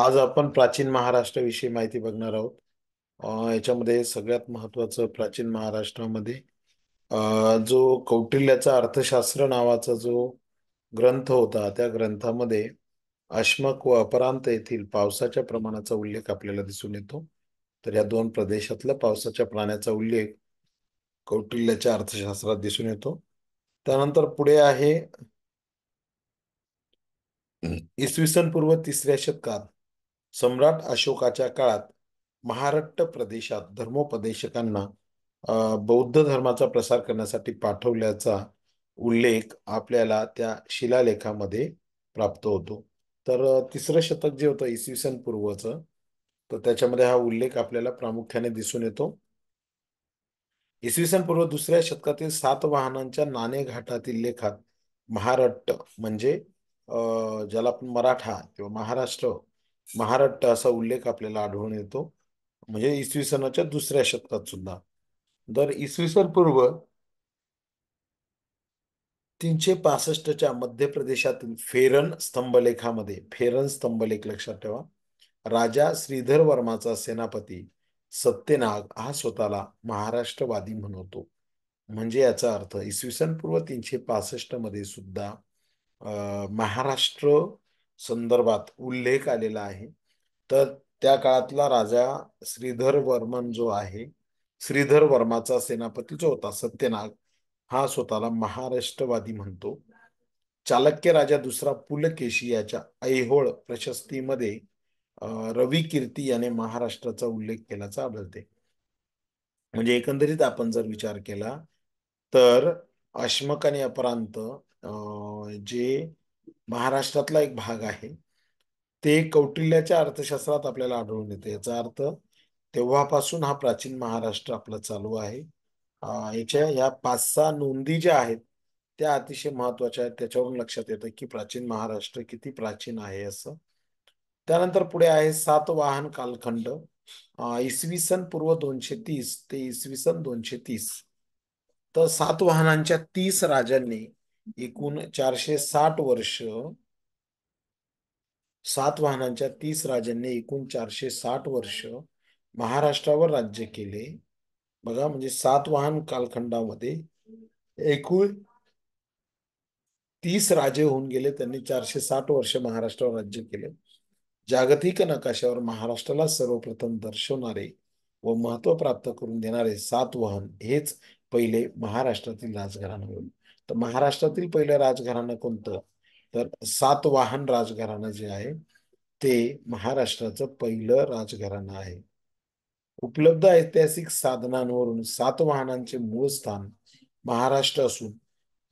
आज आपण प्राचीन महाराष्ट्राविषयी माहिती बघणार आहोत याच्यामध्ये सगळ्यात महत्वाचं प्राचीन महाराष्ट्रामध्ये जो कौटिल्याचा अर्थशास्त्र नावाचा जो ग्रंथ होता त्या ग्रंथामध्ये अश्मक व अपरांत येथील पावसाच्या प्रमाणाचा उल्लेख आपल्याला दिसून येतो तर या दोन प्रदेशातला पावसाच्या प्राण्याचा उल्लेख कौटिल्याच्या अर्थशास्त्रात दिसून येतो त्यानंतर पुढे आहे इसवी सन पूर्व तिसऱ्या शतकात सम्राट अशोकाच्या काळात महाराष्ट्र प्रदेशात धर्मोपदेशकांना बौद्ध धर्माचा प्रसार करण्यासाठी पाठवल्याचा उल्लेख आपल्याला त्या शिलालेखामध्ये प्राप्त होतो तर तिसरं शतक जे होतं इसवी सन पूर्वचं तर त्याच्यामध्ये हा उल्लेख आपल्याला प्रामुख्याने दिसून येतो इसवी सन पूर्व दुसऱ्या शतकातील सात वाहनांच्या नाणे घाटातील लेखात महाराष्ट्र म्हणजे ज्याला आपण मराठा किंवा महाराष्ट्र महाराष्ट्र असा उल्लेख आपल्याला आढळून येतो म्हणजे इसवी सणाच्या दुसऱ्या शतकात सुद्धा तर इसवी सन पूर्व तीनशे पासष्टच्या मध्य प्रदेशातील फेरन स्तंभलेखामध्ये फेरन स्तंभलेख लक्षात ठेवा राजा श्रीधर वर्माचा सेनापती सत्यनाग हा स्वतःला महाराष्ट्रवादी म्हणतो म्हणजे याचा अर्थ इसवी सन पूर्व तीनशे पासष्ट मध्ये सुद्धा महाराष्ट्र संदर्भात उल्लेख आलेला आहे तर त्या काळातला राजा श्रीधर वर्मन जो आहे श्रीधर वर्माचा सेनापती जो होता सत्यनाग हा स्वतःला महाराष्ट्रवादी म्हणतो चालक्य राजा दुसरा पुलकेशी याच्या ऐहोळ प्रशस्तीमध्ये रवी कीर्ती याने महाराष्ट्राचा उल्लेख केल्याचा आढळते म्हणजे एकंदरीत आपण जर विचार केला तर अश्मक आणि अपरांत जे महाराष्ट्रातला एक भाग आहे ते कौटिल्याच्या अर्थशास्त्रात आपल्याला आढळून येते याचा अर्थ तेव्हापासून हा प्राचीन महाराष्ट्र आपला चालू आहे याच्या ह्या पाच सहा नोंदी ज्या आहेत त्या अतिशय महत्वाच्या आहेत त्याच्यावरून लक्षात येतं की प्राचीन महाराष्ट्र किती प्राचीन आहे असं त्यानंतर पुढे आहे सात वाहन कालखंड इसवी सन पूर्व दोनशे तीस ते इसवी सन दोनशे तीस तर सात वाहनांच्या तीस राजांनी एकूण चारशे साठ वर्ष सात वाहनांच्या तीस राजांनी एकूण चारशे साठ वर्ष महाराष्ट्रावर राज्य केले बघा म्हणजे सात वाहन कालखंडामध्ये एकूण तीस राजे होऊन गेले त्यांनी चारशे साठ वर्ष महाराष्ट्रावर राज्य केले जागतिक नकाशावर महाराष्ट्राला सर्वप्रथम दर्शवणारे व महत्व प्राप्त करून देणारे सात वाहन हेच पहिले महाराष्ट्रातील राजघराणं होईल तर महाराष्ट्रातील पहिलं राजघराणं कोणतं तर सातवाहन राजघराणं जे आहे ते महाराष्ट्राचं पहिलं राजघराणं आहे उपलब्ध ऐतिहासिक साधनांवरून सातवाहनांचे मूळ स्थान महाराष्ट्र असून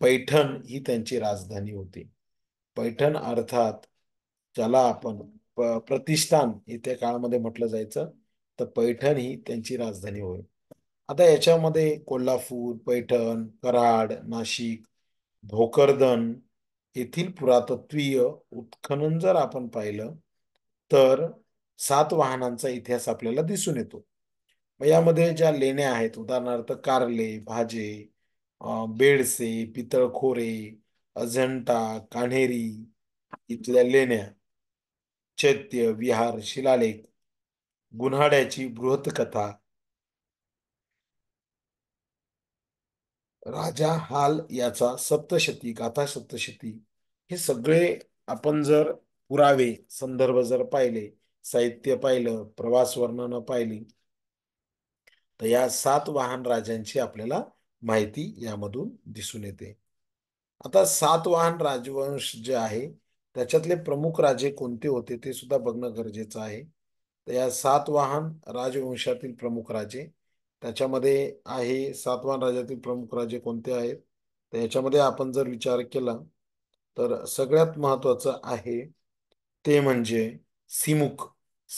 पैठण ही त्यांची राजधानी होती पैठण अर्थात ज्याला आपण प्रतिष्ठान येत्या काळामध्ये म्हटलं जायचं तर पैठण ही त्यांची राजधानी होय आता याच्यामध्ये कोल्हापूर पैठण कराड नाशिक भोकरदन येथील पुरातत्वीय उत्खनन जर आपण पाहिलं तर सात वाहनांचा इतिहास आपल्याला दिसून येतो यामध्ये ज्या लेण्या आहेत उदाहरणार्थ कारले भाजे बेडसे पितळखोरे अजंटा कान्हेरी इथल्या लेण्या चैत्य विहार शिलालेख गुन्हाड्याची कथा राजा हाल याचा सप्तशती गाथा सप्तशती हे सगळे आपण जर पुरावे संदर्भ जर पाहिले साहित्य पाहिलं प्रवास वर्णनं पाहिली तर या सात वाहन राजांची आपल्याला माहिती यामधून दिसून येते आता सात वाहन राजवंश जे आहे त्याच्यातले प्रमुख राजे कोणते होते ते सुद्धा बघणं गरजेचं आहे तर या सात वाहन राजवंशातील प्रमुख राजे त्याच्यामध्ये आहे सातवाहन राज्यातील प्रमुख राजे कोणते आहेत तर याच्यामध्ये आपण जर विचार केला तर सगळ्यात महत्वाचं आहे ते म्हणजे सिमुक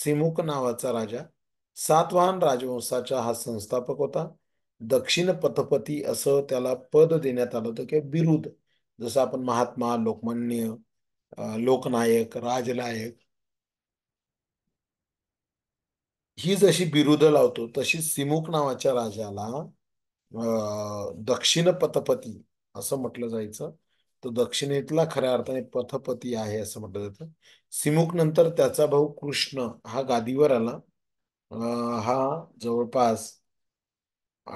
सिमुक नावाचा राजा सातवाहन राजवंशाचा हा संस्थापक होता दक्षिण पथपती असं त्याला पद देण्यात आलं होतं किंवा बिरुद जसं आपण महात्मा लोकमान्य लोकनायक राजनायक ही जशी बिरुद लावतो तशी सिमुक नावाच्या राजाला दक्षिण पथपती असं म्हटलं जायचं तो दक्षिणेतला खऱ्या अर्थाने पथपती आहे असं म्हटलं जातं सिमुक नंतर त्याचा भाऊ कृष्ण हा गादीवर आला हा जवळपास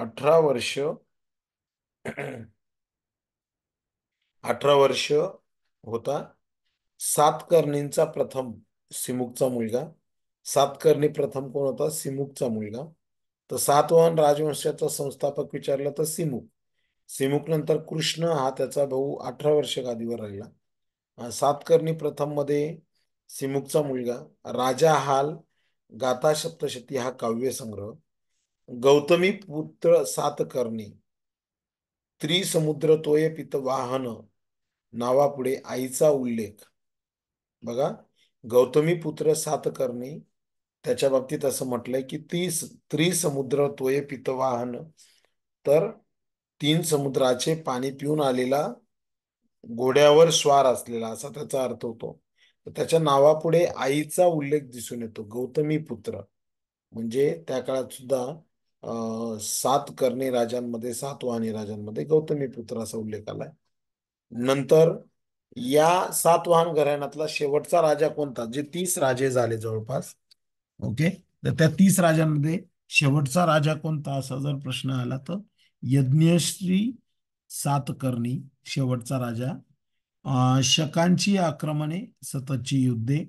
अठरा वर्ष अठरा वर्ष होता सातकर्णींचा प्रथम सिमुकचा मुलगा सातकर्णी प्रथम कोण होता सिमुकचा मुलगा तर सातवाहन राजवंशाचा संस्थापक विचारला तर सिमुक सिमुख नंतर कृष्ण हा त्याचा भाऊ अठरा वर्ष गादीवर राहिला सातकर्णी प्रथम मध्ये सिमुकचा मुलगा राजा हाल गाता सप्तशती हा काव्यसंग्रह गौतमी पुत्र सातकर्णी त्रिसमुद्र तोय पित वाहन नावापुढे आईचा उल्लेख बघा गौतमी पुत्र सातकर्णी त्याच्या बाबतीत असं म्हटलंय की ती त्रिसमुद्र तोय पितवाहन तर तीन समुद्राचे पाणी पिऊन आलेला घोड्यावर स्वार असलेला असा त्याचा अर्थ होतो त्याच्या नावापुढे आईचा उल्लेख दिसून येतो गौतमी पुत्र म्हणजे त्या काळात सुद्धा सात करणे राजांमध्ये सात वाहनी राजांमध्ये गौतमी पुत्र असा उल्लेख आलाय नंतर या सातवाहन घराण्यातला शेवटचा राजा कोणता जे तीस राजे झाले जवळपास ओके तर त्या तीस राजांमध्ये शेवटचा राजा कोणता असा जर प्रश्न आला तर यज्ञश्री सातकर्णी शेवटचा राजा शकांची आक्रमणे सततची युद्धे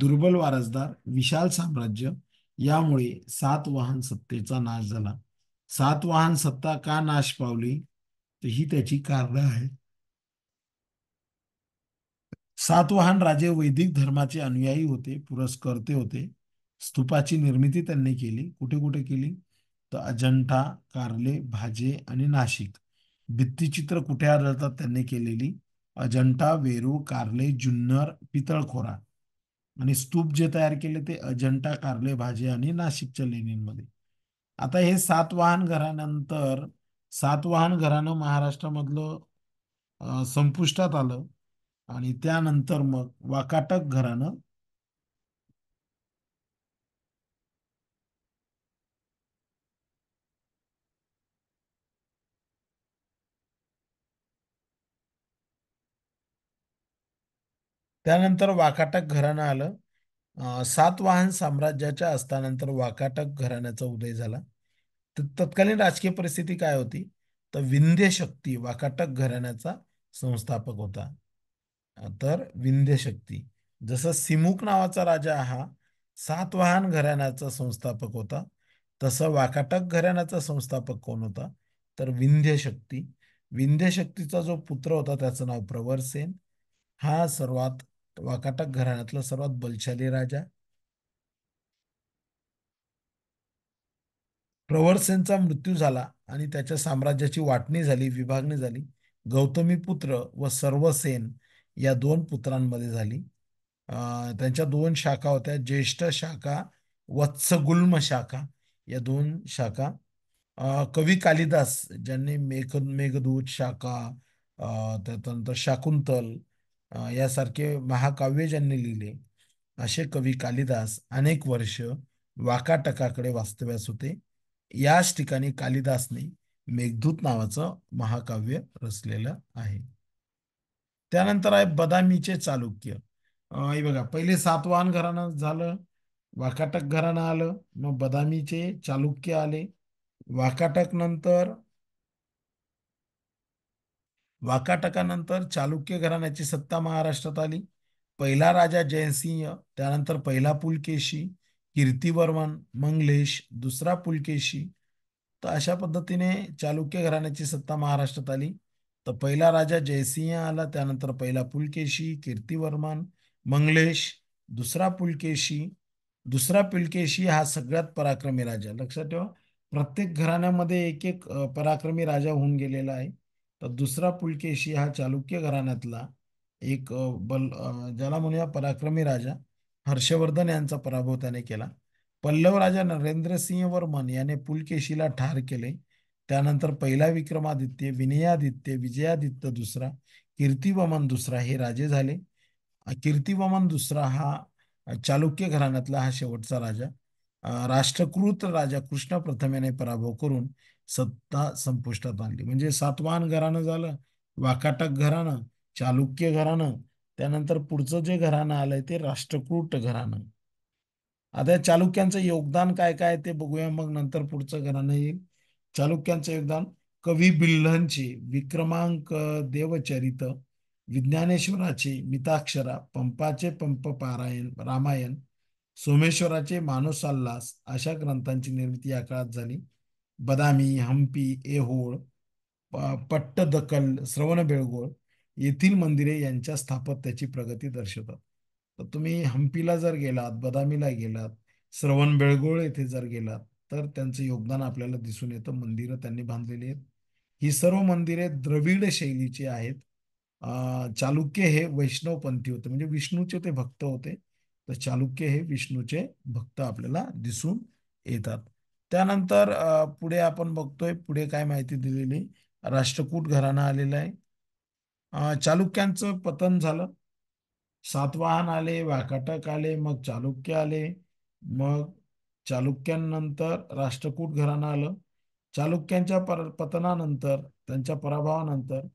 दुर्बल वारसदार विशाल साम्राज्य यामुळे सात वाहन सत्तेचा नाश झाला सात वाहन सत्ता का नाश पावली तर ही त्याची कारण आहे सातवाहन राजे वैदिक धर्माचे अनुयायी होते पुरस्कर्ते होते स्तूपाची निर्मिती त्यांनी केली कुठे कुठे केली तर अजंठा कार्ले भाजे आणि नाशिक भित्तीचित्र कुठे आढळतात त्यांनी केलेली अजंठा वेरूळ कार्ले जुन्नर पितळखोरा आणि स्तूप जे तयार केले ते अजंठा कार्ले भाजे आणि नाशिकच्या लेणींमध्ये आता हे सातवाहन घरानंतर सातवाहन घराणं महाराष्ट्रामधलं संपुष्टात आलं आणि त्यानंतर मग वाकाटक घराणं त्यानंतर वाकाटक घराणं आलं सातवाहन साम्राज्याच्या असतानंतर वाकाटक घराण्याचा उदय झाला तर तत्कालीन राजकीय परिस्थिती काय होती तर विंध्यशक्ती वाकाटक घराण्याचा संस्थापक होता तर विंध्यशक्ती जसं सिमुक नावाचा राजा हा सातवाहन घराण्याचा संस्थापक होता तसं वाकाटक घराण्याचा संस्थापक कोण होता तर विंध्यशक्ती विंध्यशक्तीचा जो पुत्र होता त्याचं नाव प्रवरसेन हा सर्वात वाकाटक घराण्यातला सर्वात बलशाली राजा प्रवरसेनचा मृत्यू झाला आणि त्याच्या साम्राज्याची वाटणी झाली विभागणी झाली गौतमी पुत्र व सर्वसेन या दोन पुत्रांमध्ये झाली त्यांच्या दोन शाखा होत्या ज्येष्ठ शाखा वत्सगुल्म शाखा या दोन शाखा कवी कालिदास ज्यांनी मेघ मेघदूत शाखा त्यानंतर शाकुंतल यासारखे महाकाव्य ज्यांनी लिहिले असे कवी कालिदास अनेक वर्ष वाकाटकाकडे वास्तव्यास होते याच ठिकाणी कालिदासने मेघदूत नावाचं महाकाव्य रचलेलं आहे त्यानंतर आहे बदामीचे चालुक्य बघा पहिले सातवाहन घराणं झालं वाकाटक घराणं आलं मग बदामीचे चालुक्य आले वाकाटक नंतर वाकाटकानंतर चालुक्य घराण्याची सत्ता महाराष्ट्रात आली पहिला राजा जयसिंह त्यानंतर पहिला पुलकेशी कीर्तिवर्मन मंगलेश दुसरा पुलकेशी तर अशा पद्धतीने चालुक्य घराण्याची सत्ता महाराष्ट्रात आली तर पहिला राजा जयसिंह आला त्यानंतर पहिला पुलकेशी कीर्तिवर्मन मंगलेश दुसरा पुलकेशी दुसरा पुलकेशी हा सगळ्यात पराक्रमी राजा लक्षात ठेवा प्रत्येक घराण्यामध्ये एक एक पराक्रमी राजा होऊन गेलेला आहे तर दुसरा पुलकेशी हा चालुक्य घराण्यातला एक बल ज्याला म्हणूया पराक्रमी राजा हर्षवर्धन यांचा पराभव त्याने केला पल्लव राजा नरेंद्र सिंह वर्मन याने पुलकेशीला ठार केले त्यानंतर पहिला विक्रमादित्य विनयादित्य विजयादित्य दुसरा कीर्तिवमन दुसरा हे राजे झाले कीर्तिवमन दुसरा हा चालुक्य घराण्यातला हा शेवटचा राजा राष्ट्रकृत राजा कृष्ण प्रथम याने पराभव करून सत्ता संपुष्टात आणली म्हणजे सातवाहन घराणं झालं वाकाटक घराणं चालुक्य घराणं त्यानंतर पुढचं जे घराणं आलंय ते राष्ट्रकूट घराणं आता चालुक्यांचं योगदान काय काय ते बघूया मग नंतर पुढचं घराणं येईल चालुक्यांचं योगदान कवी बिल्लनचे विक्रमांक देवचरित विज्ञानेश्वराचे मिताक्षरा पंपाचे पंप पारायण रामायण सोमेश्वराचे मानोसाल्लास अशा ग्रंथांची निर्मिती या काळात झाली बदामी हंपी एहोळ पट्टदकल श्रवणबेळगोळ येथील मंदिरे यांच्या स्थापत्याची प्रगती दर्शवतात तर तुम्ही हंपीला जर गेलात बदामीला गेलात श्रवणबेळगोळ येथे जर गेलात तर त्यांचं योगदान आपल्याला दिसून येतं मंदिरं त्यांनी बांधलेली आहेत ही सर्व मंदिरे द्रविड शैलीची आहेत चालुक्य हे वैष्णवपंथी होते म्हणजे विष्णूचे ते भक्त होते तर चालुक्य हे विष्णूचे भक्त आपल्याला दिसून येतात त्यानंतर पुढे आपण बघतोय पुढे काय माहिती दिलेली राष्ट्रकूट घराणा आलेलं आहे चालुक्यांचं पतन झालं सातवाहन आले वाकाटक आले मग चालुक्य आले मग चालुक्यांनंतर राष्ट्रकूट घराणं आलं चालुक्यांच्या पर पतनानंतर त्यांच्या पराभवानंतर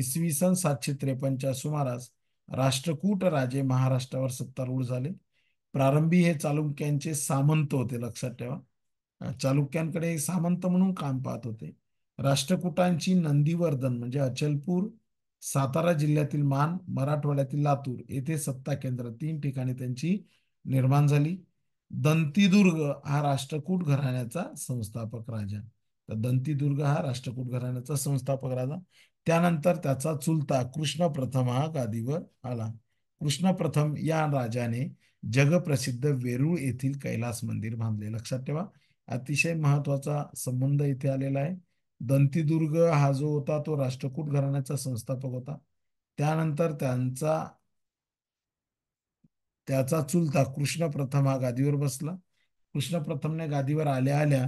इसवी सन सातशे त्रेपन्नच्या सुमारास राष्ट्रकूट राजे महाराष्ट्रावर सत्तारूढ झाले प्रारंभी हे चालुक्यांचे सामंत होते लक्षात ठेवा चालुक्यांकडे सामंत म्हणून काम पाहत होते राष्ट्रकुटांची नंदीवर्धन म्हणजे अचलपूर सातारा जिल्ह्यातील मान मराठवाड्यातील लातूर येथे सत्ता केंद्र तीन ठिकाणी त्यांची निर्माण झाली दंतीदुर्ग हा राष्ट्रकूट घराण्याचा संस्थापक राजा तर दंतीदुर्ग हा राष्ट्रकूट घराण्याचा संस्थापक राजा त्यानंतर त्याचा चुलता कृष्ण प्रथम हा गादीवर आला कृष्ण प्रथम या राजाने जगप्रसिद्ध वेरूळ येथील कैलास मंदिर बांधले लक्षात ठेवा अतिशय महत्वाचा संबंध इथे आलेला आहे दंतीदुर्ग हा जो होता तो राष्ट्रकूट घराण्याचा संस्थापक होता त्यानंतर त्यांचा त्याचा चुलता कृष्ण प्रथम हा गादीवर बसला कृष्ण प्रथमने गादीवर आल्या आल्या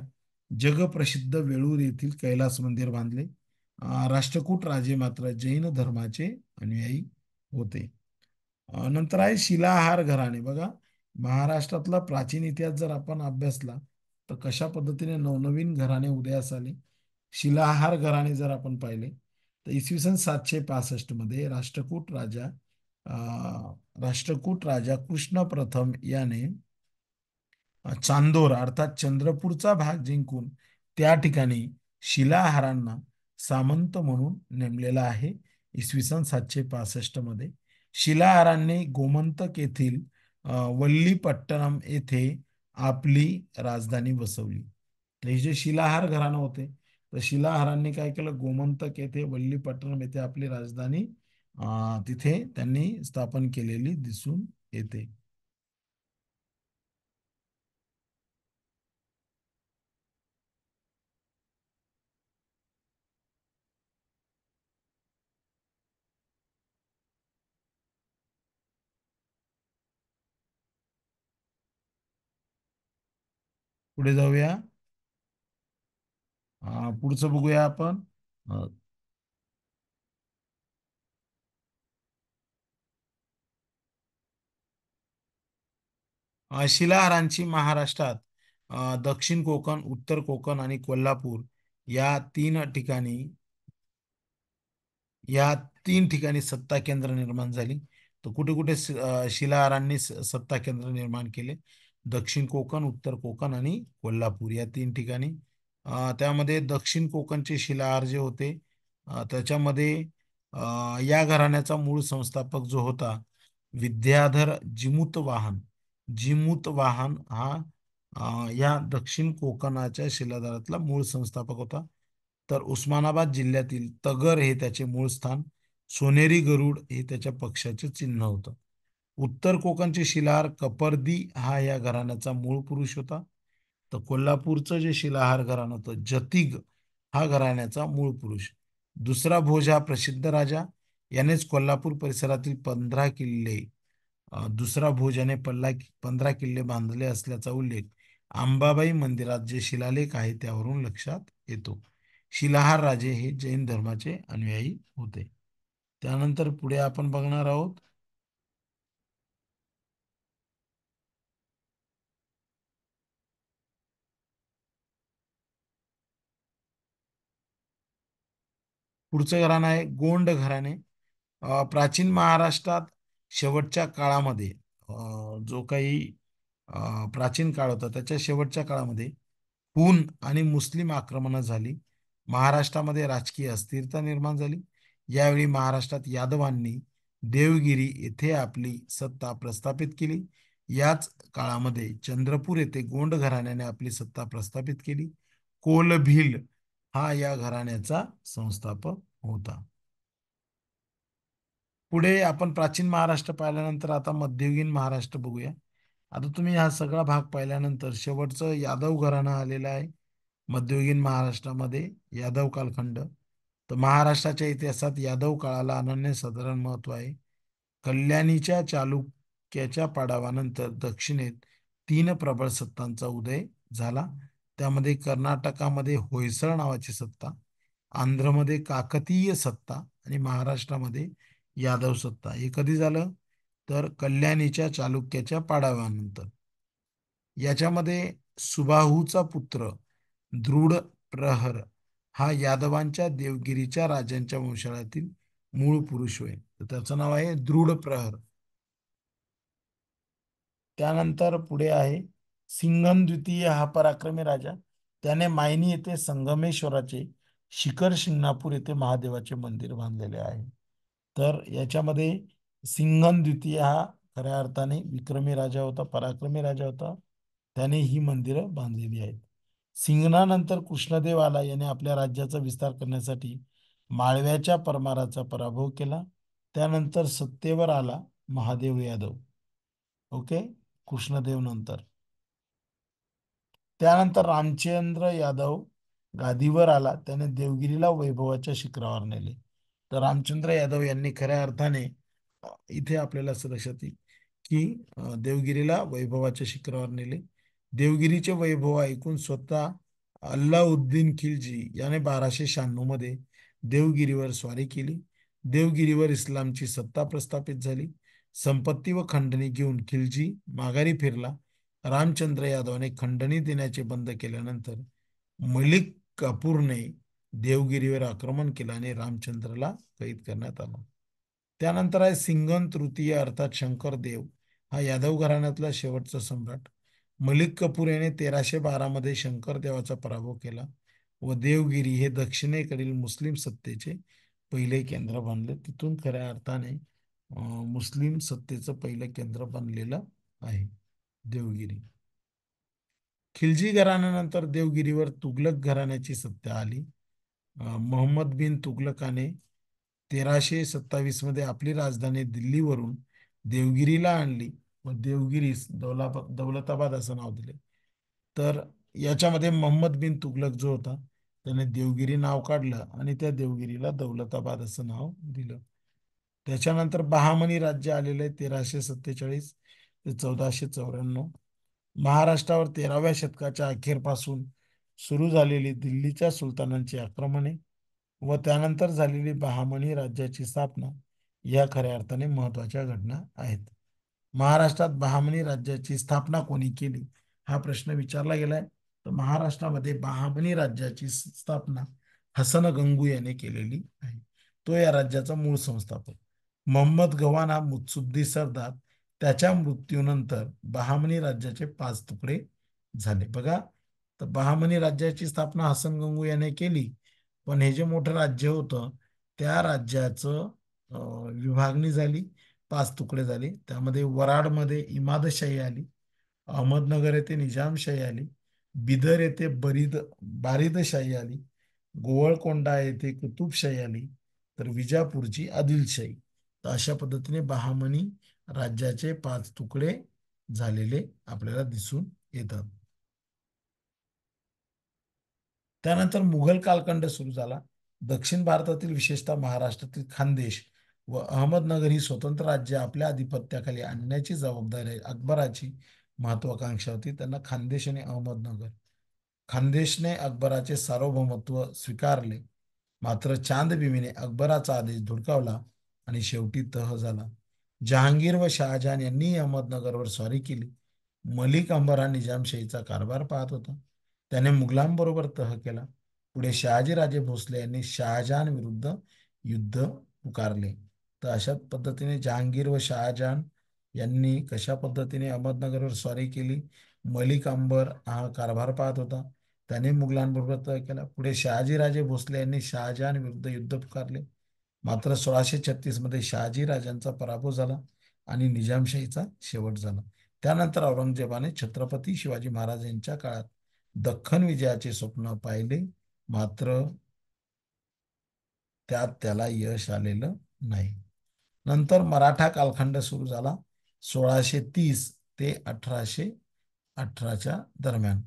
जगप्रसिद्ध वेळूर येथील कैलास मंदिर बांधले राष्ट्रकूट राजे मात्र जैन धर्माचे अनुयायी होते नंतर आहे शिलाहार घराणे बघा महाराष्ट्रातला प्राचीन इतिहास जर आपण अभ्यासला तर कशा पद्धतीने नवनवीन घराणे उदयास आले शिलाहार घराणे जर आपण पाहिले तर इसवी सन सातशे पासष्ट मध्ये राष्ट्रकूट राजा राष्ट्रकूट राजा कृष्ण प्रथम याने चांदोर अर्थात चंद्रपूरचा भाग जिंकून त्या ठिकाणी शिलाहारांना सामंत म्हणून नेमलेला आहे इसवी सन सातशे पासष्ट मध्ये शिलाहारांनी गोमंतक येथील वल्लीपट्टणम येथे आपली राजधानी बसवली हे जे शिलाहार घराणं होते तर शिलाहारांनी काय केलं गोमंतक येथे वल्लीपट्टणम येथे आपली राजधानी तिथे त्यांनी स्थापन केलेली दिसून येते पुढे जाऊया पुढचं बघूया आपण शिलाहारांची महाराष्ट्रात दक्षिण कोकण उत्तर कोकण आणि कोल्हापूर या तीन ठिकाणी या तीन ठिकाणी सत्ता केंद्र निर्माण झाली तर कुठे कुठे शिलाहारांनी सत्ता केंद्र निर्माण केले दक्षिण कोकण उत्तर कोकण आणि कोल्हापूर या तीन ठिकाणी त्यामध्ये दक्षिण कोकणचे शिलाहार जे होते त्याच्यामध्ये या घराण्याचा मूळ संस्थापक जो होता विद्याधर जिमूत वाहन जिमूत वाहन हा या दक्षिण कोकणाच्या शिलाधारातला मूळ संस्थापक होता तर उस्मानाबाद जिल्ह्यातील तगर हे त्याचे मूळ स्थान सोनेरी गरुड हे त्याच्या पक्षाचे चिन्ह होतं उत्तर कोकणचे शिलाहार कपर्दी हा या घराण्याचा मूळ पुरुष होता तर कोल्हापूरचं जे शिलाहार घराणं होतं जतिग हा घराण्याचा मूळ पुरुष दुसरा भोज हा प्रसिद्ध राजा यानेच कोल्हापूर परिसरातील पंधरा किल्ले दुसरा भोज याने पल्ला पंधरा किल्ले बांधले असल्याचा उल्लेख आंबाबाई मंदिरात जे शिलालेख आहे त्यावरून लक्षात येतो शिलाहार राजे हे जैन धर्माचे अनुयायी होते त्यानंतर पुढे आपण बघणार आहोत पुढचं घराणं आहे गोंड घराणे प्राचीन महाराष्ट्रात शेवटच्या काळामध्ये जो काही प्राचीन काळ होता त्याच्या शेवटच्या काळामध्ये हून आणि मुस्लिम आक्रमणं झाली महाराष्ट्रामध्ये राजकीय अस्थिरता निर्माण झाली यावेळी महाराष्ट्रात यादवांनी देवगिरी येथे आपली सत्ता प्रस्थापित केली याच काळामध्ये चंद्रपूर येथे गोंड घराण्याने आपली सत्ता प्रस्थापित केली कोलभिल हा या घराण्याचा संस्थापक होता पुढे आपण प्राचीन महाराष्ट्र पाहिल्यानंतर आता मध्ययुगीन महाराष्ट्र बघूया आता तुम्ही हा सगळा भाग पाहिल्यानंतर शेवटचं यादव घराणं आलेलं आहे मध्ययुगीन महाराष्ट्रामध्ये यादव कालखंड तर महाराष्ट्राच्या इतिहासात यादव काळाला अनन्यसाधारण महत्व आहे कल्याणीच्या चालुक्याच्या पाडावानंतर दक्षिणेत तीन प्रबळ सत्तांचा उदय झाला त्यामध्ये कर्नाटकामध्ये होयसळ नावाची सत्ता आंध्रमध्ये काकतीय सत्ता आणि महाराष्ट्रामध्ये यादव सत्ता हे कधी झालं तर कल्याणीच्या चालुक्याच्या पाडाव्यानंतर याच्यामध्ये सुबाहूचा पुत्र दृढ प्रहर हा यादवांच्या देवगिरीच्या राजांच्या वंशाळातील मूळ पुरुष होय तर त्याचं नाव आहे दृढ प्रहर त्यानंतर पुढे आहे सिंघम द्वितीय हा पराक्रमी राजा त्याने मायनी येथे संगमेश्वराचे शिखर शिंगणापूर येथे महादेवाचे मंदिर बांधलेले आहे तर याच्यामध्ये सिंघम द्वितीय हा खऱ्या अर्थाने विक्रमी राजा होता पराक्रमी राजा होता त्याने ही मंदिरं बांधलेली आहेत सिंगणानंतर कृष्णदेव आला याने आपल्या राज्याचा विस्तार करण्यासाठी माळव्याच्या परमाराचा पराभव केला त्यानंतर सत्तेवर आला महादेव यादव ओके कृष्णदेव नंतर त्यानंतर रामचंद्र यादव गादीवर आला त्याने देवगिरीला वैभवाच्या शिखरावर नेले तर रामचंद्र यादव यांनी खऱ्या अर्थाने इथे आपल्याला असं लक्षात येईल की देवगिरीला वैभवाच्या शिखरावर नेले देवगिरीचे वैभव ऐकून स्वतः अल्लाउद्दीन खिलजी याने बाराशे शहाण्णव मध्ये देवगिरीवर स्वारी केली देवगिरीवर इस्लामची सत्ता प्रस्थापित झाली संपत्ती व खंडणी घेऊन खिलजी माघारी फिरला रामचंद्र यादवने खंडणी देण्याचे बंद केल्यानंतर मलिक कपूरने देवगिरीवर आक्रमण आणि रामचंद्रला कैद करण्यात आला त्यानंतर आहे सिंगन तृतीय अर्थात शंकर देव हा यादव घराण्यातला शेवटचा सम्राट मलिक कपूर याने तेराशे बारामध्ये शंकर देवाचा पराभव केला व देवगिरी हे दक्षिणेकडील मुस्लिम सत्तेचे पहिले केंद्र बनले तिथून खऱ्या अर्थाने मुस्लिम सत्तेचं पहिलं केंद्र बनलेलं आहे देवगिरी खिलजी घराण्यानंतर देवगिरीवर तुगलक घराण्याची सत्ता आली मोहम्मद बिन तुगलकाने तेराशे सत्तावीस मध्ये आपली राजधानी दिल्लीवरून देवगिरीला आणली व देवगिरीस दौला दौलताबाद असं नाव दिले तर याच्यामध्ये मोहम्मद बिन तुगलक जो होता त्याने देवगिरी नाव काढलं आणि त्या देवगिरीला दौलताबाद असं नाव दिलं त्याच्यानंतर बहामनी राज्य आलेले तेराशे सत्तेचाळीस चौदाशे चौऱ्याण्णव महाराष्ट्रावर तेराव्या शतकाच्या अखेरपासून सुरू झालेली दिल्लीच्या सुलतानांची आक्रमणे व त्यानंतर झालेली बहामणी राज्याची स्थापना या खऱ्या अर्थाने महत्वाच्या घटना आहेत महाराष्ट्रात बहामणी राज्याची स्थापना कोणी केली हा प्रश्न विचारला गेलाय तर महाराष्ट्रामध्ये बहामणी राज्याची स्थापना हसन गंगू याने केलेली आहे तो या राज्याचा मूळ संस्थापक मोहम्मद गव्हाना हा मुत्सुद्दी सरदार त्याच्या मृत्यूनंतर बहामनी राज्याचे पाच तुकडे झाले बघा तर बहामनी राज्याची स्थापना हसन गंगू याने केली पण हे जे मोठं राज्य होतं त्या राज्याचं विभागणी झाली पाच तुकडे झाले त्यामध्ये वराडमध्ये इमादशाही आली अहमदनगर येथे निजामशाही आली बिदर येथे बरीद बारीदशाही आली गोवळकोंडा येथे कुतुबशाही आली तर विजापूरची आदिलशाही तर अशा पद्धतीने बहामनी राज्याचे पाच तुकडे झालेले आपल्याला दिसून येतात त्यानंतर मुघल कालखंड सुरू झाला दक्षिण भारतातील विशेषतः महाराष्ट्रातील खानदेश व अहमदनगर ही स्वतंत्र राज्य आपल्या आधिपत्याखाली आणण्याची जबाबदारी अकबराची महत्वाकांक्षा होती त्यांना खानदेश आणि अहमदनगर खानदेशने अकबराचे सार्वभौमत्व स्वीकारले मात्र चांदबिबीने अकबराचा आदेश धुडकावला आणि शेवटी तह झाला जहांगीर व शहाजहान यांनी अहमदनगरवर स्वारी केली मलिक अंबर हा निजामशाहीचा कारभार पाहत होता त्याने मुघलांबरोबर तह केला पुढे शहाजीराजे भोसले यांनी शहाजहान विरुद्ध युद्ध पुकारले तर अशा पद्धतीने जहांगीर व शहाजहान यांनी कशा पद्धतीने अहमदनगरवर स्वारी केली मलिक अंबर हा कारभार पाहत होता त्याने मुघलांबरोबर तह केला पुढे शहाजीराजे भोसले यांनी शहाजहान विरुद्ध युद्ध पुकारले मात्र सोळाशे मध्ये शहाजी राजांचा पराभव झाला आणि निजामशाहीचा शेवट झाला त्यानंतर औरंगजेबाने छत्रपती शिवाजी महाराज यांच्या काळात दख्खन विजयाचे स्वप्न पाहिले मात्र त्यात त्याला यश आलेलं नाही नंतर मराठा कालखंड सुरू झाला सोळाशे तीस ते अठराशे अठराच्या दरम्यान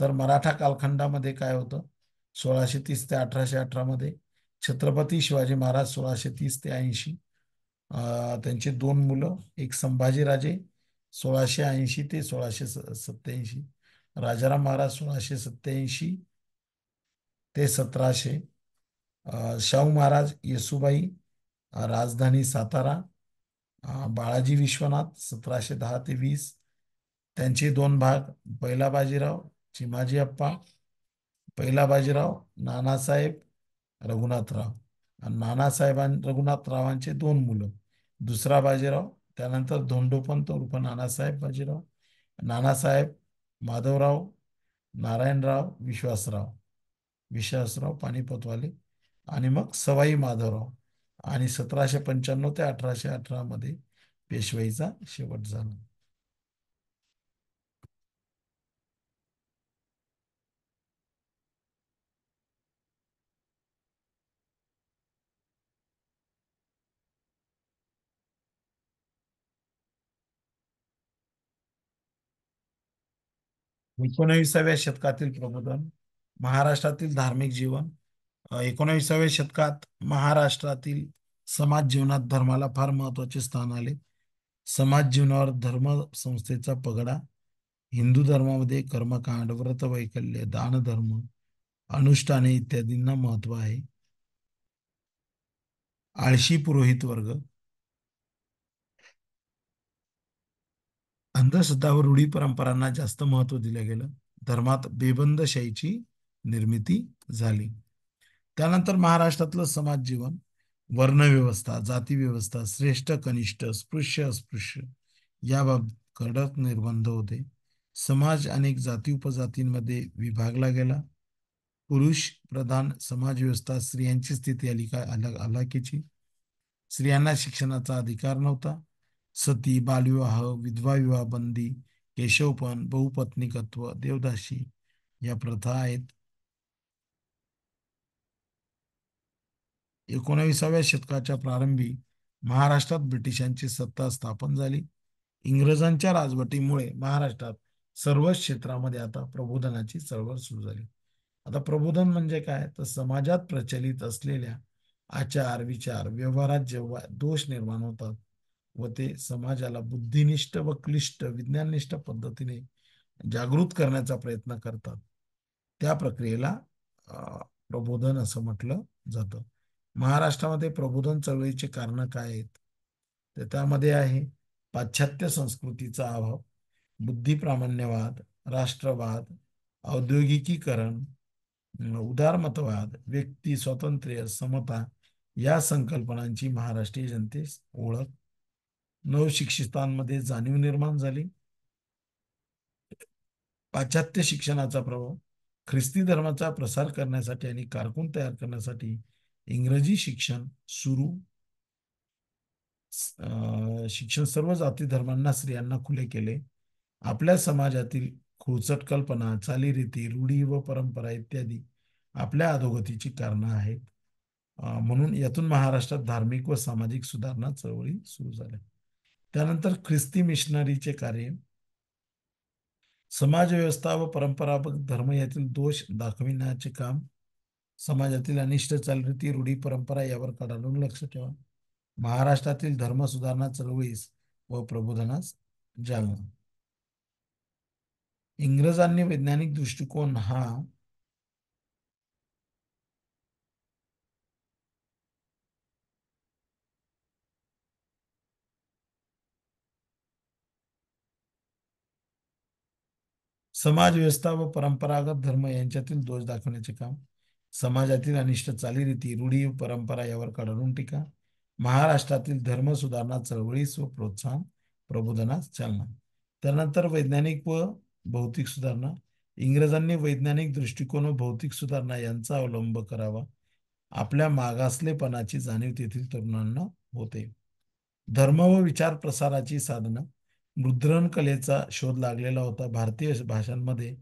तर मराठा कालखंडामध्ये काय होतं सोळाशे तीस ते अठराशे मध्ये छत्रपती शिवाजी महाराज सोळाशे तीस ते ऐंशी त्यांचे दोन मुलं एक संभाजीराजे सोळाशे ऐंशी ते सोळाशे सत्याऐंशी राजाराम महाराज सोळाशे सत्याऐंशी ते सतराशे शाहू महाराज येसुबाई राजधानी सातारा बाळाजी विश्वनाथ सतराशे दहा ते वीस त्यांचे दोन भाग पहिला बाजीराव चिमाजी अप्पा पहिला बाजीराव नानासाहेब रघुनाथराव आणि नानासाहेबां रघुनाथरावांचे दोन मुलं दुसरा बाजीराव त्यानंतर धोंडोपंत उर्फ नानासाहेब बाजीराव नानासाहेब माधवराव नारायणराव विश्वासराव विश्वासराव पानिपतवाले आणि मग सवाई माधवराव आणि सतराशे पंच्याण्णव ते अठराशे अठरामध्ये पेशवाईचा शेवट झाला एकोणविसाव्या शतकातील प्रबोधन महाराष्ट्रातील धार्मिक जीवन एकोणविसाव्या शतकात महाराष्ट्रातील समाज जीवनात धर्माला फार महत्वाचे स्थान आले समाज जीवनावर धर्म संस्थेचा पगडा हिंदू धर्मामध्ये कर्मकांड व्रत वैकल्य दानधर्म अनुष्ठाने इत्यादींना महत्व आहे आळशी पुरोहित वर्ग अंधश्रद्धावर रूढी परंपरांना जास्त महत्व दिलं गेलं धर्मात शाहीची निर्मिती झाली त्यानंतर महाराष्ट्रातलं समाज जीवन वर्णव्यवस्था जाती व्यवस्था श्रेष्ठ कनिष्ठ स्पृश्य अस्पृश्य याबाबत कडक निर्बंध होते समाज अनेक जाती उपजातींमध्ये विभागला गेला पुरुष प्रधान समाज व्यवस्था स्त्रियांची स्थिती अलिका अलग अलाकीची स्त्रियांना शिक्षणाचा अधिकार नव्हता सती बालविवाह विधवा विवाह बंदी केशवपन बहुपत्नीकत्व देवदाशी या प्रथा आहेत एकोणविसाव्या शतकाच्या प्रारंभी महाराष्ट्रात ब्रिटिशांची सत्ता स्थापन झाली इंग्रजांच्या राजवटीमुळे महाराष्ट्रात सर्वच क्षेत्रामध्ये आता प्रबोधनाची चळवळ सुरू झाली आता प्रबोधन म्हणजे काय तर समाजात प्रचलित असलेल्या आचार विचार व्यवहारात जेव्हा दोष निर्माण होतात व ते समाजाला बुद्धिनिष्ठ व क्लिष्ट विज्ञाननिष्ठ पद्धतीने जागृत करण्याचा प्रयत्न करतात त्या प्रक्रियेला प्रबोधन असं म्हटलं जात महाराष्ट्रामध्ये प्रबोधन चळवळीचे कारण काय आहेत तर त्यामध्ये आहे पाश्चात्य संस्कृतीचा अभाव बुद्धिप्रामाण्यवाद राष्ट्रवाद औद्योगिकीकरण उदारमतवाद व्यक्ती स्वातंत्र्य समता या संकल्पनांची महाराष्ट्रीय जनतेस ओळख नवशिक्षितांमध्ये जाणीव निर्माण झाली पाश्चात्य शिक्षणाचा प्रभाव ख्रिस्ती धर्माचा प्रसार करण्यासाठी आणि कारकून तयार करण्यासाठी इंग्रजी शिक्षण सुरू शिक्षण सर्व जाती धर्मांना स्त्रियांना खुले केले आपल्या समाजातील खुळचट कल्पना चालीरीती रूढी व परंपरा इत्यादी आपल्या अधोगतीची कारणं आहेत म्हणून यातून महाराष्ट्रात धार्मिक व सामाजिक सुधारणा चळवळी सुरू झाल्या त्यानंतर ख्रिस्ती मिशनरीचे कार्य समाजव्यवस्था व परंपरागत धर्म यातील दोष दाखविण्याचे काम समाजातील अनिष्ट चालरीती रूढी परंपरा यावर कडाडून लक्ष ठेवा महाराष्ट्रातील धर्म सुधारणा चळवळीस व प्रबोधनास जागरण इंग्रजांनी वैज्ञानिक दृष्टिकोन हा समाज व्यवस्था व परंपरागत धर्म यांच्यातील दोष दाखवण्याचे काम समाजातील अनिष्ट चालीरीती रूढी व परंपरा यावर काढून टीका महाराष्ट्रातील धर्म सुधारणा चळवळीस व प्रोत्साहन प्रबोधनास चालना त्यानंतर वैज्ञानिक व भौतिक सुधारणा इंग्रजांनी वैज्ञानिक दृष्टिकोन व भौतिक सुधारणा यांचा अवलंब करावा आपल्या मागासलेपणाची जाणीव तेथील तरुणांना होते धर्म व विचार प्रसाराची साधनं मुद्रण कलेचा शोध लागलेला होता भारतीय भाषांमध्ये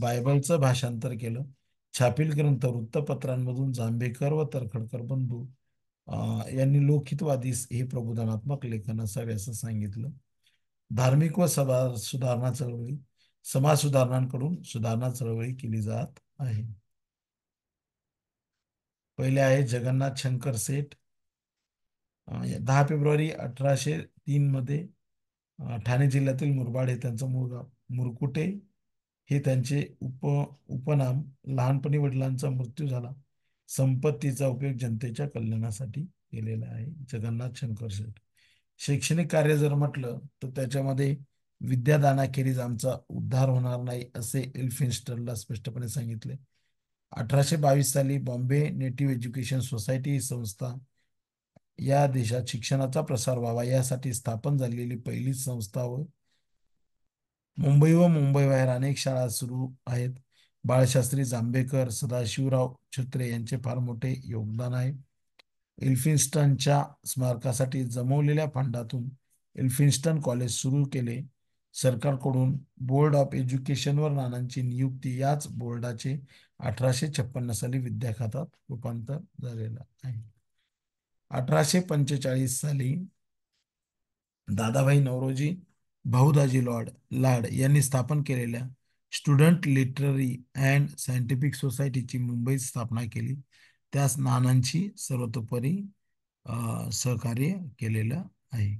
बायबलचं भाषांतर केलं छापील ग्रंथ वृत्तपत्रांमधून जांभेकर व तरखडकर बंधू यांनी लोकहितवादी हे प्रबोधनात्मक लेखन असावे असं सांगितलं धार्मिक व सभा सुधारणा चळवळी समाज सुधारणांकडून सुधारणा चळवळी केली जात आहे पहिले आहे जगन्नाथ शंकर सेठ दहा फेब्रुवारी अठराशे तीन मध्ये ठाणे जिल्ह्यातील मुरबाड हे त्यांचं मूळ गाव मुरकुटे हे त्यांचे उप उपनाम लहानपणी वडिलांचा मृत्यू झाला संपत्तीचा उपयोग जनतेच्या कल्याणासाठी केलेला आहे जगन्नाथ शंकर शेठ शैक्षणिक कार्य जर म्हटलं तर त्याच्यामध्ये विद्यादानाखेरीज आमचा उद्धार होणार नाही असे एल्फिन्स्टरला स्पष्टपणे सांगितले अठराशे बावीस साली बॉम्बे नेटिव्ह एज्युकेशन सोसायटी ही संस्था या देशात शिक्षणाचा प्रसार व्हावा यासाठी स्थापन झालेली पहिली संस्था व मुंबई व मुंबई बाहेर अनेक शाळा सुरू आहेत बाळशास्त्री जांभेकर सदाशिवराव छत्रे यांचे फार मोठे योगदान आहे इल्फिन्स्टनच्या स्मारकासाठी जमवलेल्या फंडातून इल्फिन्स्टन कॉलेज सुरू केले सरकारकडून बोर्ड ऑफ एज्युकेशनवर नानांची नियुक्ती याच बोर्डाचे अठराशे छप्पन्न साली विद्याखातात रूपांतर झालेलं आहे अठराशे पंचेचाळीस साली दादाभाई नवरोजी भाऊदाजी लॉर्ड लाड यांनी स्थापन केलेल्या स्टुडंट लिटररी अँड सायंटिफिक सोसायटीची मुंबईत स्थापना केली त्यास नानांची सर्वतोपरी सहकार्य केलेलं आहे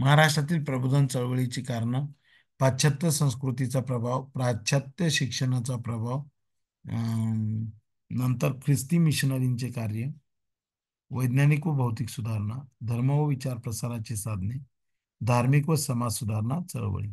महाराष्ट्रातील प्रबोधन चळवळीची कारणं पाश्चात्य संस्कृतीचा प्रभाव पाश्चात्य शिक्षणाचा प्रभाव नंतर ख्रिस्ती मिशनरींचे कार्य वैज्ञानिक व भौतिक सुधारणा धर्म व विचार प्रसाराची साधने धार्मिक व समाज सुधारणा चळवळी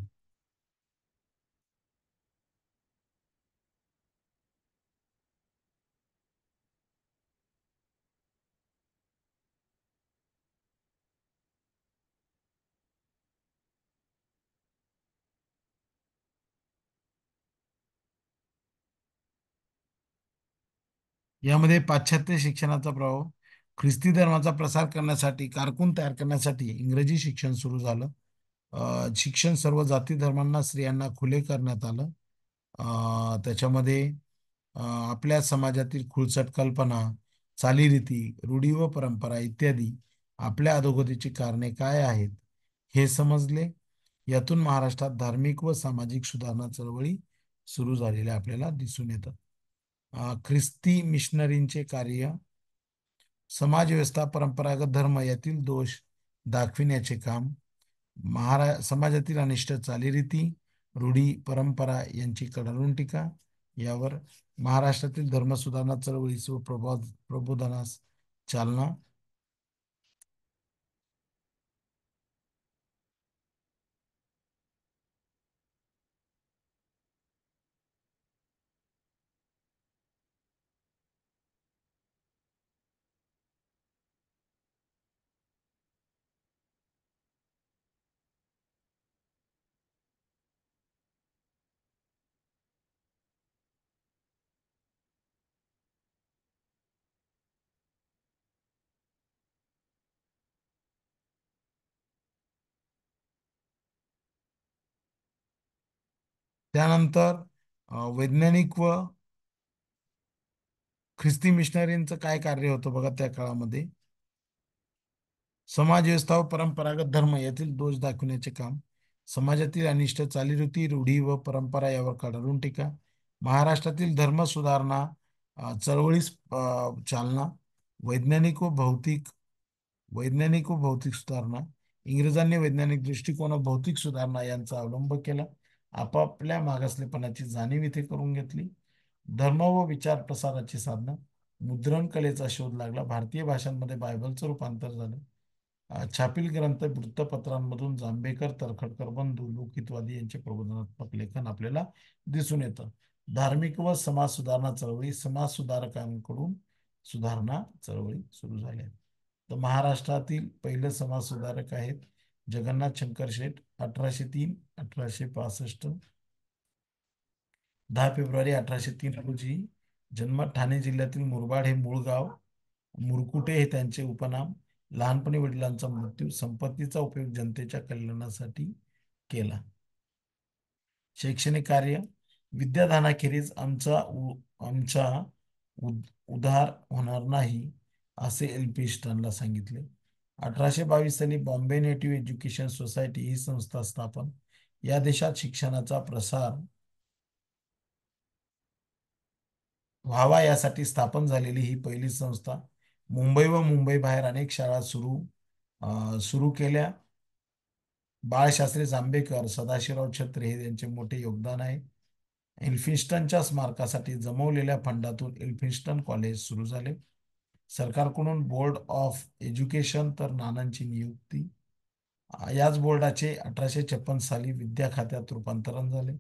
यामध्ये पाश्चात्य शिक्षणाचा प्रभाव ख्रिस्ती धर्माचा प्रसार करण्यासाठी कारकून तयार करण्यासाठी इंग्रजी शिक्षण सुरू झालं शिक्षण सर्व जाती धर्मांना स्त्रियांना खुले करण्यात आलं त्याच्यामध्ये आपल्या समाजातील खुळसट कल्पना चालीरीती रूढी व परंपरा इत्यादी आपल्या अधोगतीची कारणे काय आहेत हे समजले यातून महाराष्ट्रात धार्मिक व सामाजिक सुधारणा चळवळी सुरू झालेल्या आपल्याला दिसून येतात ख्रिस्ती मिशनरींचे कार्य समाजव्यवस्था परंपरागत धर्म यातील दोष दाखविण्याचे काम महारा समाजातील अनिष्ट चालीरीती रूढी परंपरा यांची कडाळून टीका यावर महाराष्ट्रातील धर्मसुधारणा चळवळीस व प्रबोध प्रबोधनास चालना त्यानंतर वैज्ञानिक व ख्रिस्ती मिशनरींचं काय कार्य होतं बघा त्या काळामध्ये समाज व्यवस्था व परंपरागत धर्म यातील दोष दाखवण्याचे काम समाजातील अनिष्ट चालीरीती रूढी व परंपरा यावर काढून टीका महाराष्ट्रातील धर्म सुधारणा चळवळीस चालना वैज्ञानिक व भौतिक वैज्ञानिक व भौतिक सुधारणा इंग्रजांनी वैज्ञानिक दृष्टिकोन भौतिक सुधारणा यांचा अवलंब केला आपापल्या मागासलेपणाची जाणीव इथे करून घेतली धर्म व विचार प्रसाराची साधना मुद्रण कलेचा शोध लागला भारतीय भाषांमध्ये बायबलचं रूपांतर झालं छापील ग्रंथ वृत्तपत्रांमधून जांभेकर तरखडकर बंधू लोकितवादी यांचे प्रबोधनात्मक लेखन आपल्याला दिसून येतं धार्मिक व समाज सुधारणा चळवळी समाज सुधारकांकडून सुधारणा चळवळी सुरू झाल्या तर महाराष्ट्रातील पहिले समाज सुधारक आहेत जगन्नाथ शंकर शेठ अठराशे तीन अठराशे पासष्ट दहा फेब्रुवारी अठराशे तीन रोजी जन्म ठाणे जिल्ह्यातील मुरबाड हे मूळ गाव मुरकुटे हे त्यांचे उपनाम लहानपणी वडिलांचा मृत्यू संपत्तीचा उपयोग जनतेच्या कल्याणासाठी केला शैक्षणिक कार्य विद्याधानाखेरीज आमचा आमचा उद उधार होणार नाही असे एल पी सांगितले अठराशे बावीस साली बॉम्बे नेटिव एज्युकेशन सोसायटी ही संस्था स्थापन या देशात शिक्षणाचा प्रसार व्हावा यासाठी स्थापन झालेली ही पहिली संस्था मुंबई व मुंबई बाहेर अनेक शाळा सुरू सुरू केल्या बाळशास्त्री जांभेकर सदाशिवराव छत्रे हे त्यांचे मोठे योगदान आहे एल्फिन्स्टनच्या स्मारकासाठी जमवलेल्या फंडातून एल्फिन्स्टन कॉलेज सुरू झाले सरकारकडून बोर्ड ऑफ एज्युकेशन तर नानांची नियुक्ती याच बोर्डाचे अठराशे छप्पन साली विद्या खात्यात रूपांतरण झाले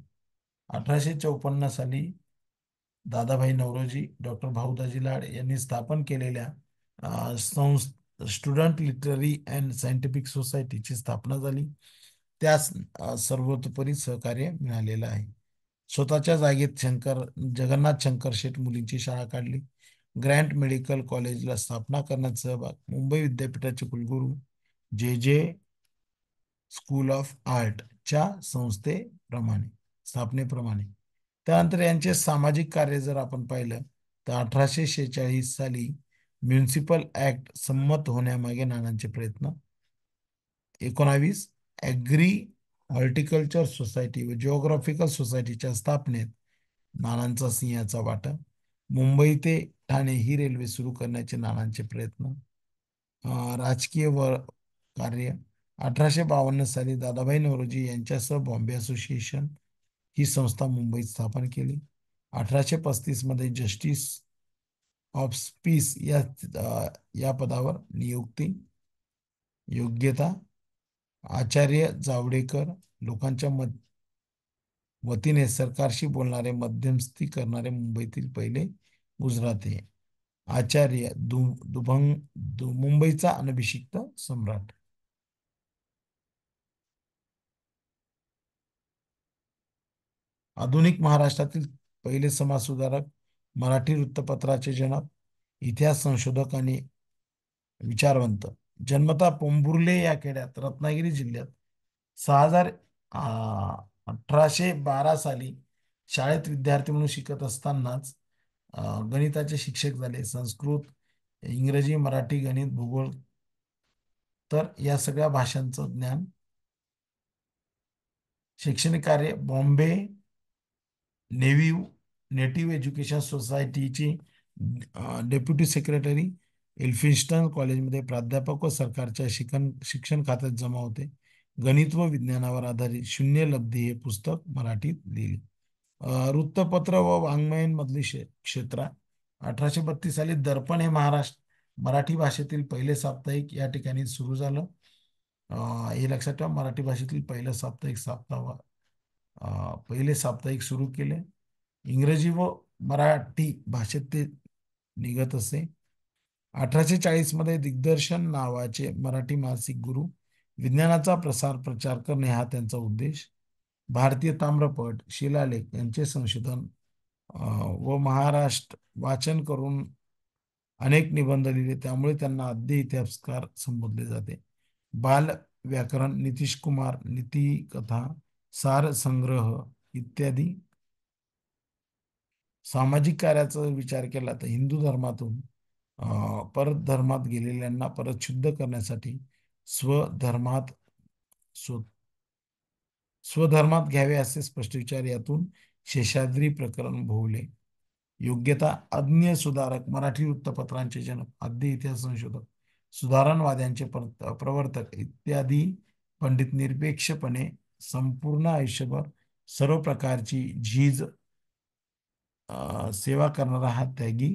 अठराशे चौपन्न साली दादाभाई नवरोजी डॉक्टर भाऊदाजी लाड यांनी स्थापन केलेल्या स्टुडंट लिटररी अँड सायंटिफिक सोसायटीची स्थापना झाली त्यास सर्वतोपरी सहकार्य मिळालेलं आहे स्वतःच्या जागेत शंकर जगन्नाथ शंकर शेठ मुलींची शाळा काढली ग्रँट मेडिकल कॉलेजला स्थापना करण्यात सहभाग मुंबई विद्यापीठाचे कुलगुरू जे जे स्कूल ऑफ आर्टच्या संस्थेप्रमाणे स्थापनेप्रमाणे त्यानंतर यांचे सामाजिक कार्य जर आपण पाहिलं तर अठराशे शेहेचाळीस साली म्युन्सिपल ऍक्ट संमत होण्यामागे नानांचे प्रयत्न एकोणावीस ॲग्री हॉर्टिकल्चर सोसायटी व जिओग्राफिकल सोसायटीच्या स्थापनेत नानांचा सिंहाचा वाटा मुंबई ते ठाणे ही रेल्वे सुरू करण्याचे नानांचे प्रयत्न राजकीय व कार्य अठराशे बावन्न साली दादाभाई नवरोजी यांच्यासह बॉम्बे असोसिएशन ही संस्था मुंबईत स्थापन केली अठराशे पस्तीस मध्ये जस्टिस ऑफ पीस या या पदावर नियुक्ती योग्यता आचार्य जावडेकर लोकांच्या मत वतीने सरकारशी बोलणारे मध्यमस्थी करणारे मुंबईतील पहिले गुजराते आचार्य दुभंग दु, मुंबईचा अनभिषिक्त सम्राट आधुनिक महाराष्ट्रातील पहिले सुधारक मराठी वृत्तपत्राचे जनक इतिहास संशोधक आणि विचारवंत जन्मता पोंभुर्ले या खेड्यात रत्नागिरी जिल्ह्यात सहा हजार अठराशे बारा साली शाळेत विद्यार्थी म्हणून शिकत असतानाच गणिताचे शिक्षक झाले संस्कृत इंग्रजी मराठी गणित भूगोल तर या सगळ्या भाषांचं ज्ञान शैक्षणिक कार्य बॉम्बे नेव्ही नेटिव्ह एज्युकेशन सोसायटीची डेप्युटी सेक्रेटरी एल्फिन्स्टन कॉलेजमध्ये प्राध्यापक व सरकारच्या शिक्षण शिक्षण खात्यात जमा होते गणित व विज्ञानावर आधारित शून्य लब्धी हे पुस्तक मराठीत लिहिले वृत्तपत्र व मधली क्षेत्र अठराशे बत्तीस साली दर्पण हे महाराष्ट्र मराठी भाषेतील पहिले साप्ताहिक या ठिकाणी सुरू झालं हे लक्षात ठेवा मराठी भाषेतील पहिलं साप्ताहिक साप्ताह पहिले साप्ताहिक सुरू केले इंग्रजी व मराठी भाषेत ते निघत असे अठराशे चाळीस मध्ये दिग्दर्शन नावाचे मराठी मासिक गुरु विज्ञानाचा प्रसार प्रचार करणे हा त्यांचा उद्देश भारतीय ताम्रपट शिलालेख यांचे संशोधन व महाराष्ट्र वाचन करून अनेक निबंध लिहिले त्यामुळे त्यांना आद्य इतिहासकार संबोधले जाते बाल व्याकरण नितीश कुमार नीती कथा सार संग्रह इत्यादी सामाजिक कार्याचा विचार केला तर हिंदू धर्मातून परत धर्मात गेलेल्यांना परत शुद्ध करण्यासाठी स्वधर्मात स्वत स्वधर्मात घ्यावे असे स्पष्ट विचार यातून शेषाद्री प्रकरण भोवले योग्यता अज्ञ सुधारक मराठी वृत्तपत्रांचे जनक आद्य इतिहास संशोधक सुधारणवाद्यांचे प्रवर्तक इत्यादी पंडित निरपेक्षपणे संपूर्ण आयुष्यभर सर्व प्रकारची झीज सेवा करणारा हा त्यागी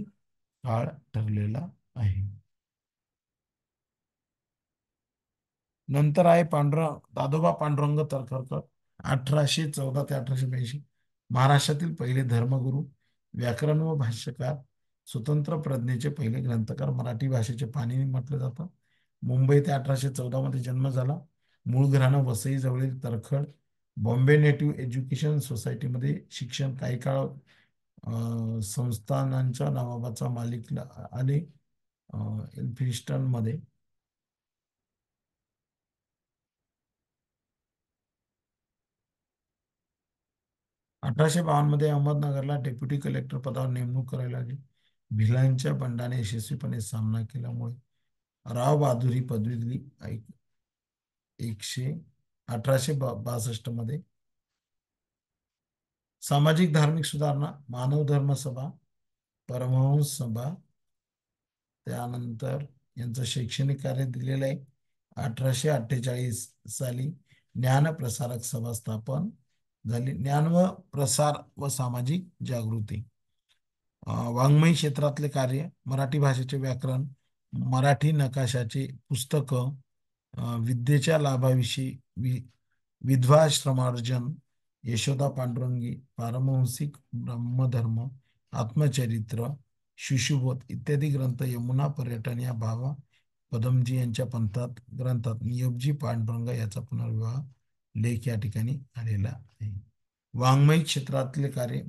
काळ ठरलेला आहे नंतर आहे पांडुरंग दादोबा पांडुरंग तरखरकर अठराशे चौदा ते अठराशे ब्याऐंशी महाराष्ट्रातील पहिले धर्मगुरू व्याकरण व भाष्यकार स्वतंत्र प्रज्ञेचे पहिले ग्रंथकार मराठी भाषेचे पाणी म्हटलं जातं मुंबई ते अठराशे चौदा मध्ये जन्म झाला मूळ घराणं वसई जवळील तरखड बॉम्बे नेटिव्ह एज्युकेशन सोसायटीमध्ये शिक्षण काही काळ संस्थानांच्या नवाबाचा मालिक आले मध्ये अठराशे मध्ये अहमदनगरला डेप्युटी कलेक्टर पदावर नेमणूक करायला लागली भिलांच्या बंडाने यशस्वीपणे सामना केल्यामुळे राव बहादुरी पदवी दिली एकशे अठराशे बासष्ट मध्ये सामाजिक धार्मिक सुधारणा मानव धर्म सभा परमहंस सभा त्यानंतर यांचं शैक्षणिक कार्य दिलेलं आहे अठराशे अठ्ठेचाळीस साली ज्ञानप्रसारक सभा स्थापन झाली ज्ञान व प्रसार व सामाजिक जागृती वाङ्मय क्षेत्रातले कार्य मराठी भाषेचे व्याकरण मराठी नकाशाचे पुस्तक विद्येच्या लाभाविषयी वि विधवाश्रमार्जन यशोदा पांडुरंगी पारमहंसिक ब्रह्मधर्म आत्मचरित्र शिशुबोध इत्यादी ग्रंथ यमुना पर्यटन या भावा पदमजी यांच्या पंथात ग्रंथात नियोगजी पांडुरंग याचा पुनर्विवाह लेख या ठिकाणी आलेला आहे वाङ्मय क्षेत्रातले कार्य